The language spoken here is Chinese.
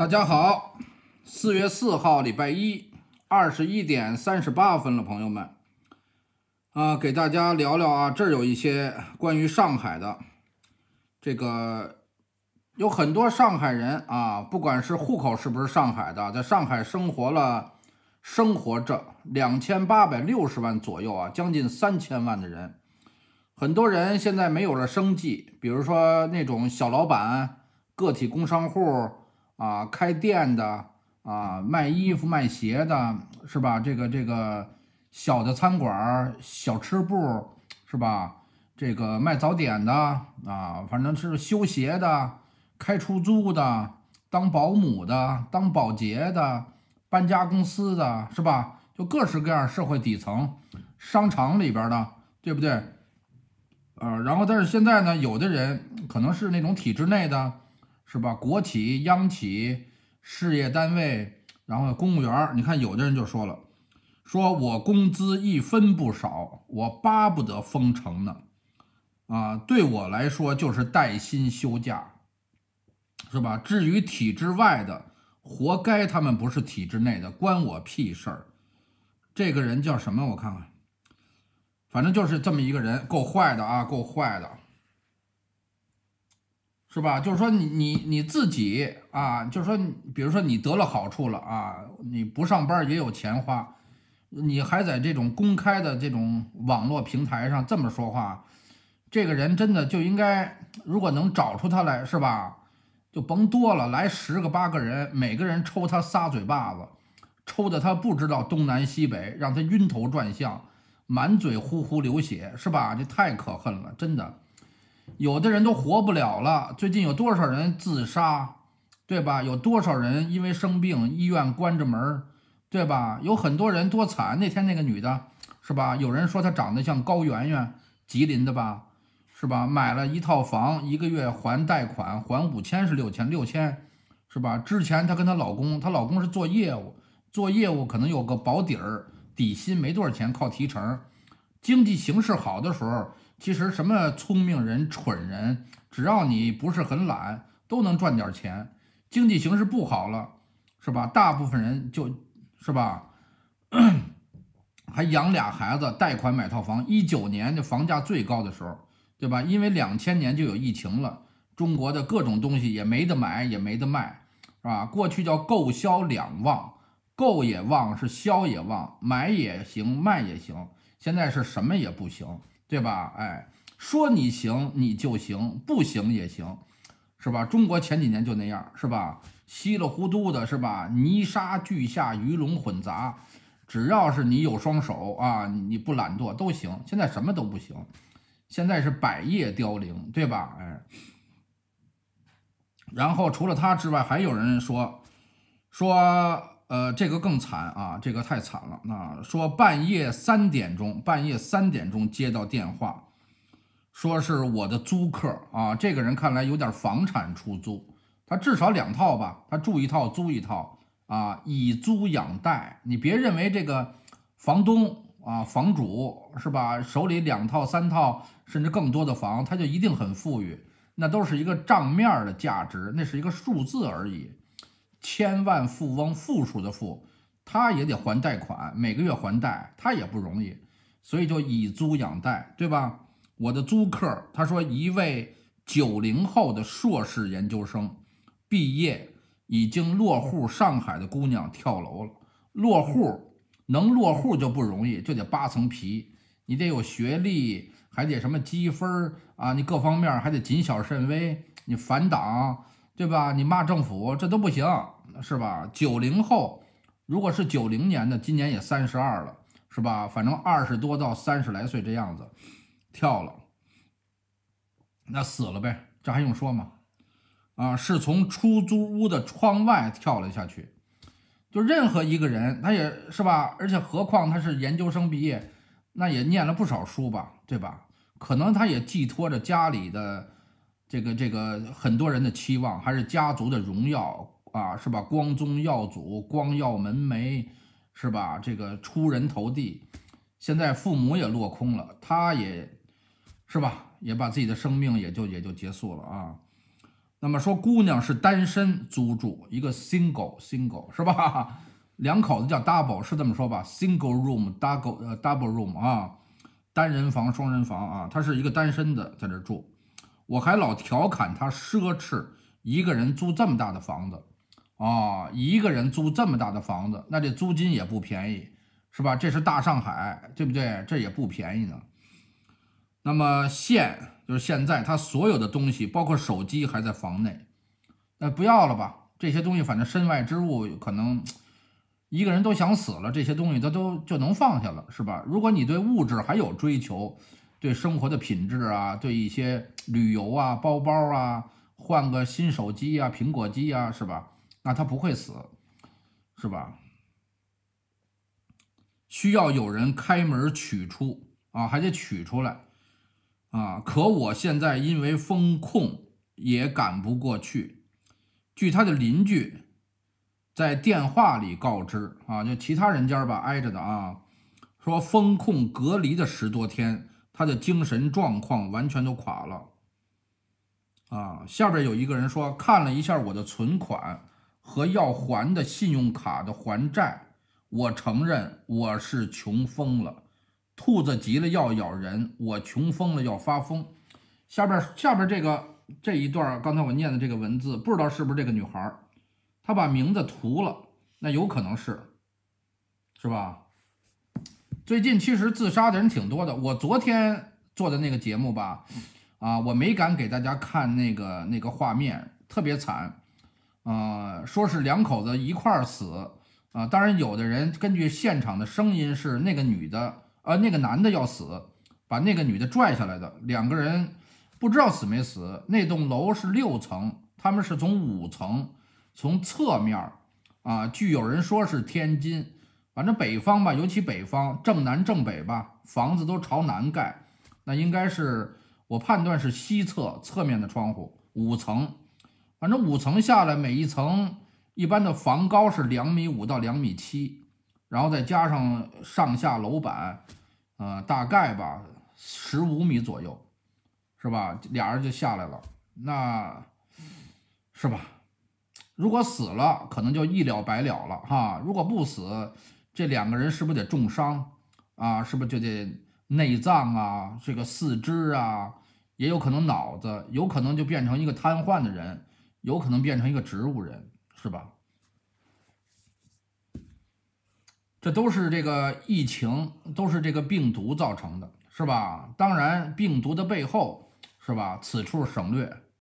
大家好，四月四号，礼拜一，二十一点三十八分了，朋友们，啊，给大家聊聊啊，这儿有一些关于上海的，这个有很多上海人啊，不管是户口是不是上海的，在上海生活了，生活着两千八百六十万左右啊，将近三千万的人，很多人现在没有了生计，比如说那种小老板、个体工商户。啊，开店的啊，卖衣服卖鞋的，是吧？这个这个小的餐馆儿、小吃部，是吧？这个卖早点的啊，反正是修鞋的、开出租的、当保姆的、当保洁的、搬家公司的，是吧？就各式各样社会底层，商场里边的，对不对？啊，然后但是现在呢，有的人可能是那种体制内的。是吧？国企、央企、事业单位，然后公务员你看有的人就说了，说我工资一分不少，我巴不得封城呢，啊，对我来说就是带薪休假，是吧？至于体制外的，活该他们不是体制内的，关我屁事儿。这个人叫什么？我看看，反正就是这么一个人，够坏的啊，够坏的。是吧？就是说你你你自己啊，就是说，比如说你得了好处了啊，你不上班也有钱花，你还在这种公开的这种网络平台上这么说话，这个人真的就应该，如果能找出他来，是吧？就甭多了，来十个八个人，每个人抽他仨嘴巴子，抽的他不知道东南西北，让他晕头转向，满嘴呼呼流血，是吧？这太可恨了，真的。有的人都活不了了，最近有多少人自杀，对吧？有多少人因为生病，医院关着门儿，对吧？有很多人多惨。那天那个女的，是吧？有人说她长得像高圆圆，吉林的吧，是吧？买了一套房，一个月还贷款还五千是六千六千，是吧？之前她跟她老公，她老公是做业务，做业务可能有个保底儿，底薪没多少钱，靠提成。经济形势好的时候。其实什么聪明人、蠢人，只要你不是很懒，都能赚点钱。经济形势不好了，是吧？大部分人就是吧，还养俩孩子，贷款买套房。一九年就房价最高的时候，对吧？因为两千年就有疫情了，中国的各种东西也没得买，也没得卖，是吧？过去叫购销两旺，购也旺，是销也旺，买也行，卖也行。现在是什么也不行。对吧？哎，说你行，你就行；不行也行，是吧？中国前几年就那样，是吧？稀里糊涂的，是吧？泥沙俱下，鱼龙混杂，只要是你有双手啊，你不懒惰都行。现在什么都不行，现在是百叶凋零，对吧？哎，然后除了他之外，还有人说，说。呃，这个更惨啊，这个太惨了。那说半夜三点钟，半夜三点钟接到电话，说是我的租客啊。这个人看来有点房产出租，他至少两套吧，他住一套，租一套啊，以租养贷。你别认为这个房东啊、房主是吧，手里两套、三套甚至更多的房，他就一定很富裕。那都是一个账面的价值，那是一个数字而已。千万富翁，富数的富，他也得还贷款，每个月还贷，他也不容易，所以就以租养贷，对吧？我的租客他说，一位九零后的硕士研究生，毕业已经落户上海的姑娘跳楼了。落户能落户就不容易，就得扒层皮，你得有学历，还得什么积分啊，你各方面还得谨小慎微，你反党。对吧？你骂政府这都不行，是吧？九零后，如果是九零年的，今年也三十二了，是吧？反正二十多到三十来岁这样子，跳了，那死了呗，这还用说吗？啊，是从出租屋的窗外跳了下去，就任何一个人，他也是吧？而且何况他是研究生毕业，那也念了不少书吧，对吧？可能他也寄托着家里的。这个这个很多人的期望还是家族的荣耀啊，是吧？光宗耀祖，光耀门楣，是吧？这个出人头地，现在父母也落空了，他也，是吧？也把自己的生命也就也就结束了啊。那么说，姑娘是单身租住一个 single single 是吧？两口子叫 double 是这么说吧？single room double 呃 double room 啊，单人房双人房啊，她是一个单身的在这住。我还老调侃他奢侈，一个人租这么大的房子，啊，一个人租这么大的房子，那这租金也不便宜，是吧？这是大上海，对不对？这也不便宜呢。那么现就是现在，他所有的东西，包括手机，还在房内，那不要了吧？这些东西反正身外之物，可能一个人都想死了，这些东西他都就能放下了，是吧？如果你对物质还有追求。对生活的品质啊，对一些旅游啊、包包啊、换个新手机啊、苹果机啊，是吧？那他不会死，是吧？需要有人开门取出啊，还得取出来啊。可我现在因为风控也赶不过去。据他的邻居在电话里告知啊，就其他人家吧挨着的啊，说风控隔离的十多天。他的精神状况完全都垮了，啊，下边有一个人说，看了一下我的存款和要还的信用卡的还债，我承认我是穷疯了，兔子急了要咬人，我穷疯了要发疯。下边下边这个这一段，刚才我念的这个文字，不知道是不是这个女孩，她把名字涂了，那有可能是，是吧？最近其实自杀的人挺多的。我昨天做的那个节目吧，啊，我没敢给大家看那个那个画面，特别惨，啊，说是两口子一块儿死，啊，当然有的人根据现场的声音是那个女的，呃，那个男的要死，把那个女的拽下来的，两个人不知道死没死。那栋楼是六层，他们是从五层从侧面啊，据有人说是天津。反正北方吧，尤其北方正南正北吧，房子都朝南盖，那应该是我判断是西侧侧面的窗户，五层，反正五层下来，每一层一般的房高是两米五到两米七，然后再加上上下楼板，呃，大概吧十五米左右，是吧？俩人就下来了，那，是吧？如果死了，可能就一了百了了哈，如果不死。这两个人是不是得重伤啊？是不是就得内脏啊？这个四肢啊，也有可能脑子，有可能就变成一个瘫痪的人，有可能变成一个植物人，是吧？这都是这个疫情，都是这个病毒造成的，是吧？当然，病毒的背后，是吧？此处省略。